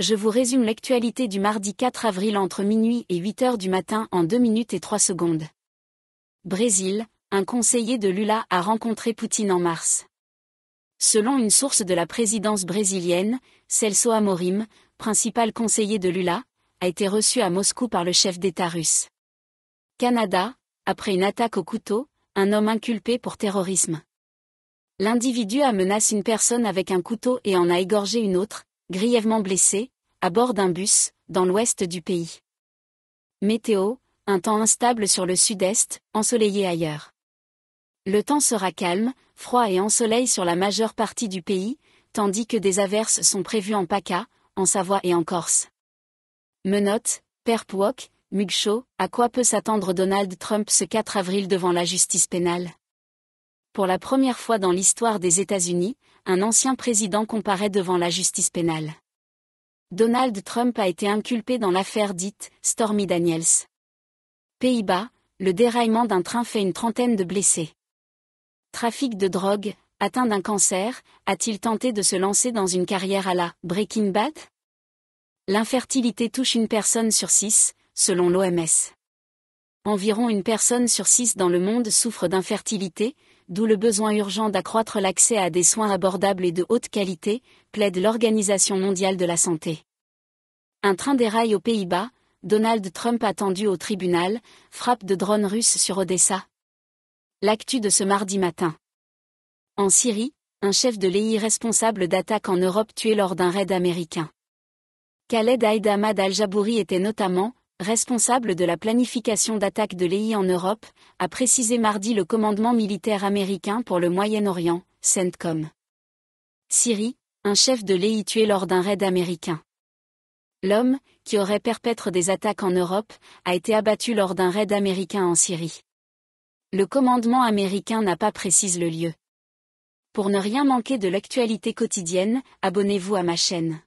Je vous résume l'actualité du mardi 4 avril entre minuit et 8 heures du matin en 2 minutes et 3 secondes. Brésil, un conseiller de Lula a rencontré Poutine en mars. Selon une source de la présidence brésilienne, Celso Amorim, principal conseiller de Lula, a été reçu à Moscou par le chef d'État russe. Canada, après une attaque au couteau, un homme inculpé pour terrorisme. L'individu a menacé une personne avec un couteau et en a égorgé une autre, grièvement blessé, à bord d'un bus, dans l'ouest du pays. Météo, un temps instable sur le sud-est, ensoleillé ailleurs. Le temps sera calme, froid et ensoleillé sur la majeure partie du pays, tandis que des averses sont prévues en PACA, en Savoie et en Corse. Menottes, mug Mugshow, à quoi peut s'attendre Donald Trump ce 4 avril devant la justice pénale pour la première fois dans l'histoire des États-Unis, un ancien président comparaît devant la justice pénale. Donald Trump a été inculpé dans l'affaire dite Stormy Daniels. Pays-Bas, le déraillement d'un train fait une trentaine de blessés. Trafic de drogue, atteint d'un cancer, a-t-il tenté de se lancer dans une carrière à la Breaking Bad L'infertilité touche une personne sur six, selon l'OMS. Environ une personne sur six dans le monde souffre d'infertilité, d'où le besoin urgent d'accroître l'accès à des soins abordables et de haute qualité, plaide l'Organisation mondiale de la santé. Un train déraille aux Pays-Bas, Donald Trump attendu au tribunal, frappe de drone russe sur Odessa. L'actu de ce mardi matin. En Syrie, un chef de l'EI responsable d'attaques en Europe tué lors d'un raid américain. Khaled Aïd Ahmad al-Jabouri était notamment, responsable de la planification d'attaques de l'EI en Europe, a précisé mardi le commandement militaire américain pour le Moyen-Orient, CENTCOM. Syrie, un chef de l'EI tué lors d'un raid américain. L'homme, qui aurait perpétré des attaques en Europe, a été abattu lors d'un raid américain en Syrie. Le commandement américain n'a pas précisé le lieu. Pour ne rien manquer de l'actualité quotidienne, abonnez-vous à ma chaîne.